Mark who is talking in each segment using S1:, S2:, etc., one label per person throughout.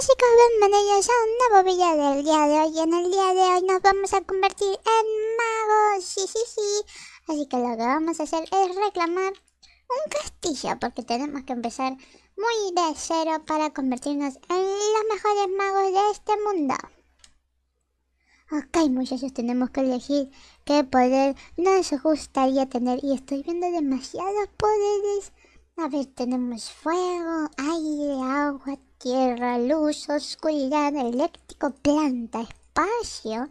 S1: chicos, bienvenidos a un nuevo video del día de hoy. En el día de hoy nos vamos a convertir en magos, sí, sí, sí. Así que lo que vamos a hacer es reclamar un castillo, porque tenemos que empezar muy de cero para convertirnos en los mejores magos de este mundo. Ok, muchachos, tenemos que elegir qué poder nos gustaría tener. Y estoy viendo demasiados poderes. A ver, tenemos fuego, aire, agua, tierra, luz, oscuridad, eléctrico, planta, espacio,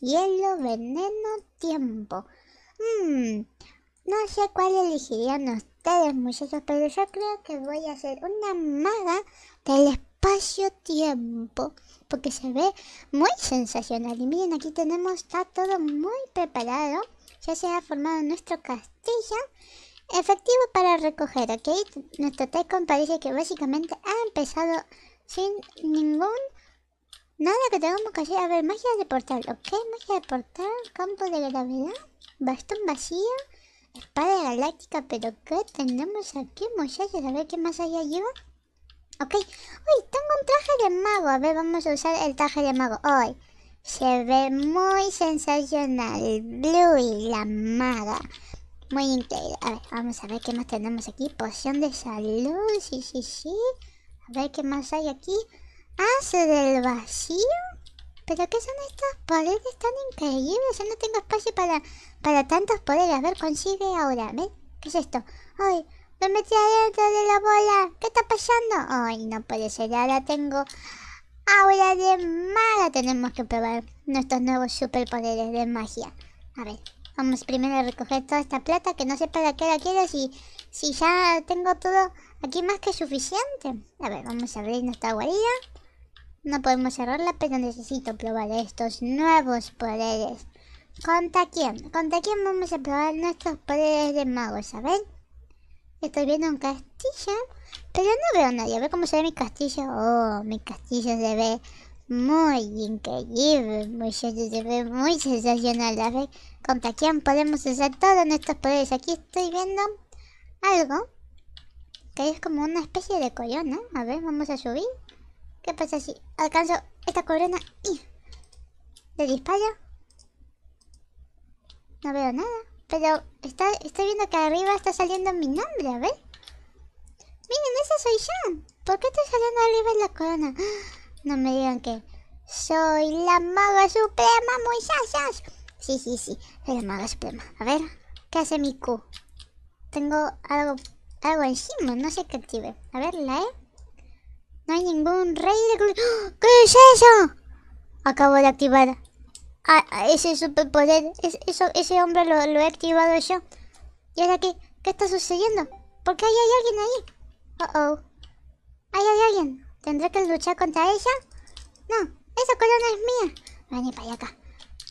S1: hielo, veneno, tiempo. Hmm, no sé cuál elegirían ustedes, muchachos, pero yo creo que voy a hacer una maga del espacio-tiempo. Porque se ve muy sensacional. Y miren, aquí tenemos, está todo muy preparado. Ya se ha formado nuestro castillo efectivo para recoger, ¿ok? Nuestro compa parece que básicamente ha empezado sin ningún... Nada que tengamos que hacer. A ver, magia de portal, ¿ok? Magia de portal, campo de gravedad, bastón vacío, espada galáctica, pero ¿qué tenemos aquí, muchachos? A ver qué más allá lleva. Ok, uy, tengo un traje de mago. A ver, vamos a usar el traje de mago hoy. Se ve muy sensacional. Blue y la maga. Muy increíble. A ver, vamos a ver qué más tenemos aquí. Poción de salud, sí, sí, sí. A ver qué más hay aquí. Hace del vacío. ¿Pero qué son estos poderes tan increíbles? Yo no tengo espacio para, para tantos poderes. A ver, consigue ahora. ¿Ven? ¿Qué es esto? ¡Ay! Me metí adentro de la bola. ¿Qué está pasando? ¡Ay, no puede ser! Ahora tengo... Ahora de mala tenemos que probar nuestros nuevos superpoderes de magia. A ver, Vamos primero a recoger toda esta plata que no sé para qué la quiero si, si ya tengo todo aquí más que suficiente. A ver, vamos a abrir nuestra guarida. No podemos cerrarla, pero necesito probar estos nuevos poderes. ¿Conta quién? ¿Conta quién vamos a probar nuestros poderes de mago, saben? Estoy viendo un castillo, pero no veo a nadie. A ver cómo se ve mi castillo. Oh, mi castillo se ve muy increíble, muy, muy sensacional. A ver, contra quién podemos usar todos nuestros poderes. Aquí estoy viendo algo que es como una especie de corona. A ver, vamos a subir. ¿Qué pasa si alcanzo esta corona y le disparo? No veo nada. Pero está, estoy viendo que arriba está saliendo mi nombre, a ver. Miren, esa soy yo. ¿Por qué estoy saliendo arriba en la corona? ¡Ah! No me digan que soy la maga suprema, muchachas. Sí, sí, sí, soy la maga suprema. A ver, ¿qué hace mi Q? Tengo algo, algo encima, no sé qué active. A ver, la E. No hay ningún rey de... ¡Ah! ¿Qué es eso? Acabo de activar ah, ah, ese superpoder. ese hombre lo, he activado yo. ¿Y ahora qué, qué está sucediendo? ¿Por qué hay, alguien ahí? Oh, oh. Ahí hay alguien. ¿Tendré que luchar contra ella? No, esa corona es mía. Vení para acá.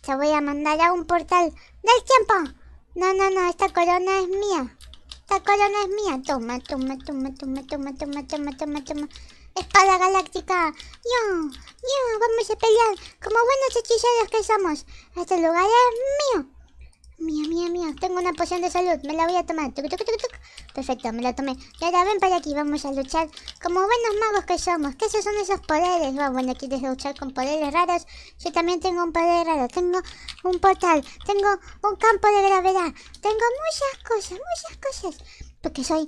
S1: Te voy a mandar a un portal del tiempo. No, no, no, esta corona es mía. Esta corona es mía. Toma, toma, toma, toma, toma, toma, toma, toma, toma. Espada galáctica. Yo, yo, vamos a pelear como buenos hechiceros que somos. Este lugar es mío. Mía, mía, mía, tengo una poción de salud, me la voy a tomar. Perfecto, me la tomé. Y ahora ven para aquí, vamos a luchar como buenos magos que somos. ¿Qué son esos poderes? Ah, bueno, bueno, quieres luchar con poderes raros. Yo también tengo un poder raro. Tengo un portal, tengo un campo de gravedad. Tengo muchas cosas, muchas cosas. Porque soy la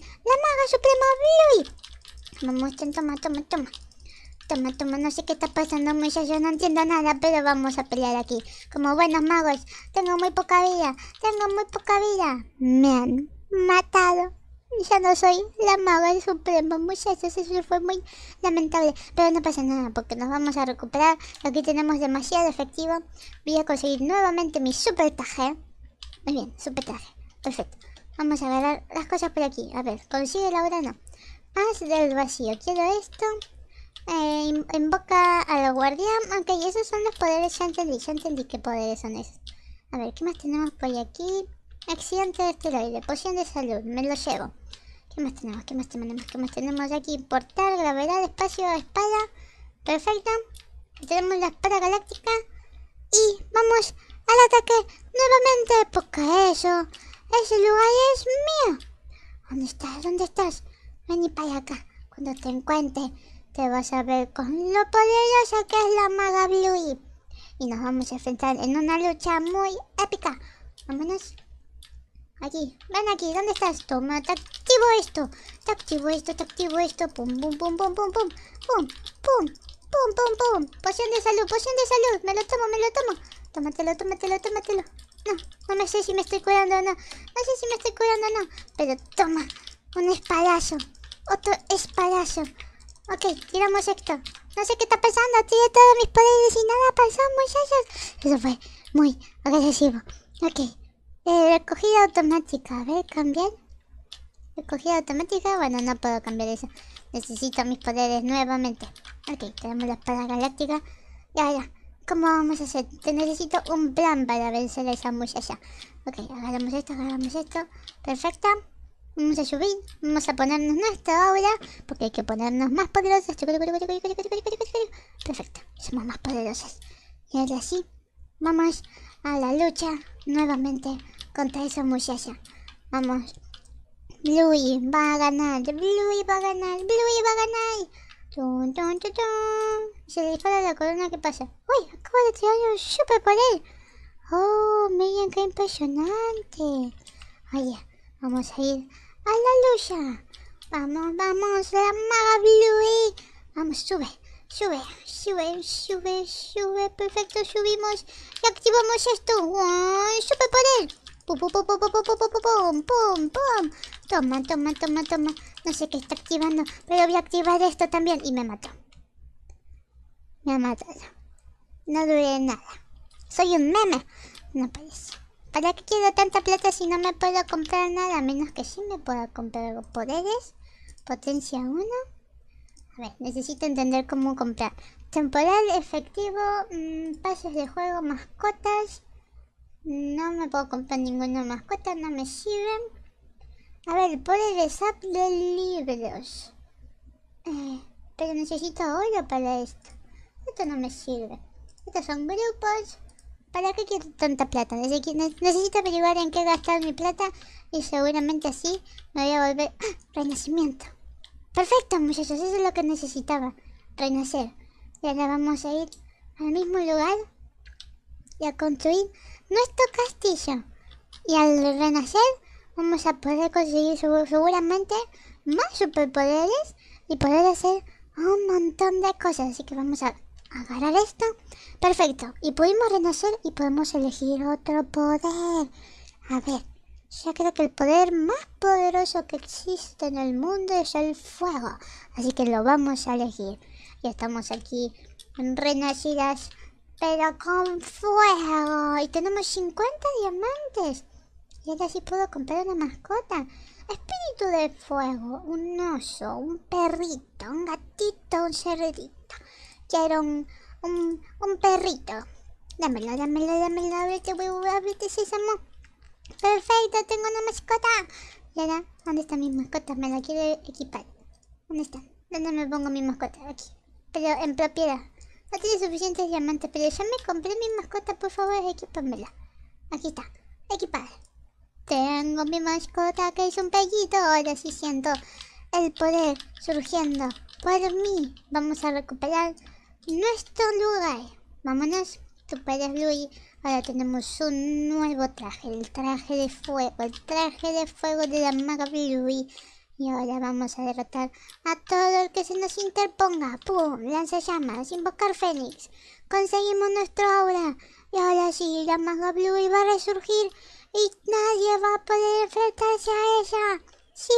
S1: maga suprema Bluey. Vamos, toma, toma, toma. Toma, toma, no sé qué está pasando muchachos, no entiendo nada, pero vamos a pelear aquí. Como buenos magos, tengo muy poca vida, tengo muy poca vida. Me han matado. Ya no soy la maga suprema, muchachos, eso fue muy lamentable. Pero no pasa nada, porque nos vamos a recuperar. Aquí tenemos demasiado efectivo. Voy a conseguir nuevamente mi super traje. Muy bien, super traje. Perfecto. Vamos a agarrar las cosas por aquí. A ver, consigue la urana no. del vacío. Quiero esto eh, invoca a los guardián, Ok, esos son los poderes. Ya entendí, ya entendí qué poderes son esos. A ver, ¿qué más tenemos por aquí? Accidente de esteroide, poción de salud, me lo llevo. ¿Qué más tenemos? ¿Qué más tenemos? ¿Qué más tenemos aquí? Portal, gravedad, espacio, espada. Perfecto. Tenemos la espada galáctica. Y vamos al ataque nuevamente. Porque eso, ese lugar es mío. ¿Dónde estás? ¿Dónde estás? Vení para acá. Cuando te encuentre, te vas a ver con lo poderosa que es la maga Bluey. Y nos vamos a enfrentar en una lucha muy épica. Vámonos. Aquí, ven aquí, ¿dónde estás? Toma, te activo esto, te activo esto, te activo esto. Pum, pum, pum, pum, pum, pum, pum, pum, pum, pum, pum. Poción de salud, poción de salud. Me lo tomo, me lo tomo. Tómatelo, tómatelo, tómatelo. No, no me sé si me estoy curando o no. No sé si me estoy curando o no. Pero toma, un espadazo. Otro espadazo. Ok, tiramos esto. No sé qué está pensando. Tiré todos mis poderes y nada pasó, muchachos. Eso fue muy agresivo. Ok. Eh, recogida automática. A ver, cambiar. Recogida automática. Bueno, no puedo cambiar eso. Necesito mis poderes nuevamente. Ok, tenemos la espada galáctica. Y ahora, ¿cómo vamos a hacer? Te necesito un plan para vencer a esa muchacha. Ok, agarramos esto, agarramos esto. Perfecto. Vamos a subir, vamos a ponernos nuestra obra. porque hay que ponernos más poderosas. Perfecto, somos más poderosas. Y ahora sí, vamos a la lucha nuevamente contra esa muchacha. Vamos. Bluey va a ganar, Bluey va a ganar, Bluey va a ganar. Ton, Se le dispara la corona, ¿qué pasa? ¡Uy! Acaba de tirar un super poder. ¡Oh! Miren qué impresionante. Oye, vamos a ir aleluya. Vamos, vamos, la Vamos, sube, sube, sube, sube, sube. Perfecto, subimos y activamos esto. ¡Super sube ¡Pum, pum, pum, pum, pum, pum, pum, pum, pum, Toma, toma, toma, toma. No sé qué está activando, pero voy a activar esto también. Y me mató. Me ha matado. No duele nada. Soy un meme. No parece. ¿Para qué quiero tanta plata si no me puedo comprar nada? A menos que sí me pueda comprar poderes. Potencia 1. A ver, necesito entender cómo comprar. Temporal, efectivo, pasos mm, pases de juego, mascotas. No me puedo comprar ninguna mascota, no me sirven. A ver, poderes app de libros. Eh, pero necesito oro para esto. Esto no me sirve. Estos son grupos. ¿para qué quiero tanta plata? Necesito averiguar en qué gastar mi plata y seguramente así me voy a volver... ¡Ah! Renacimiento. Perfecto, muchachos, eso es lo que necesitaba. Renacer. Y ahora vamos a ir al mismo lugar y a construir nuestro castillo. Y al renacer vamos a poder conseguir seguramente más superpoderes y poder hacer un montón de cosas. Así que vamos a agarrar esto. Perfecto. Y pudimos renacer y podemos elegir otro poder. A ver, yo creo que el poder más poderoso que existe en el mundo es el fuego. Así que lo vamos a elegir. Y estamos aquí en renacidas, pero con fuego. Y tenemos 50 diamantes. Y ahora sí puedo comprar una mascota. Espíritu de fuego, un oso, un perrito, un gatito, un cerdito quiero un, perrito. Dámelo, dámelo, dámelo, ábrete, huevo, ábrete, sésamo. Perfecto, tengo una mascota. Y ahora, ¿dónde está mi mascota? Me la quiero equipar. ¿Dónde está? ¿Dónde me pongo mi mascota? Aquí. Pero en propiedad. No tiene suficientes diamantes, pero ya me compré mi mascota, por favor, equipámela. Aquí está, equipada. Tengo mi mascota que es un pellito, ahora sí siento el poder surgiendo por mí. Vamos a recuperar nuestro lugar. Vámonos, puedes, Bluey. Ahora tenemos un nuevo traje, el traje de fuego, el traje de fuego de la maga Bluey. Y ahora vamos a derrotar a todo el que se nos interponga. ¡Pum! Lanza llamas, invocar Fénix. Conseguimos nuestro aura. Y ahora sí, la maga Bluey va a resurgir y nadie va a poder enfrentarse a ella. ¡Sí!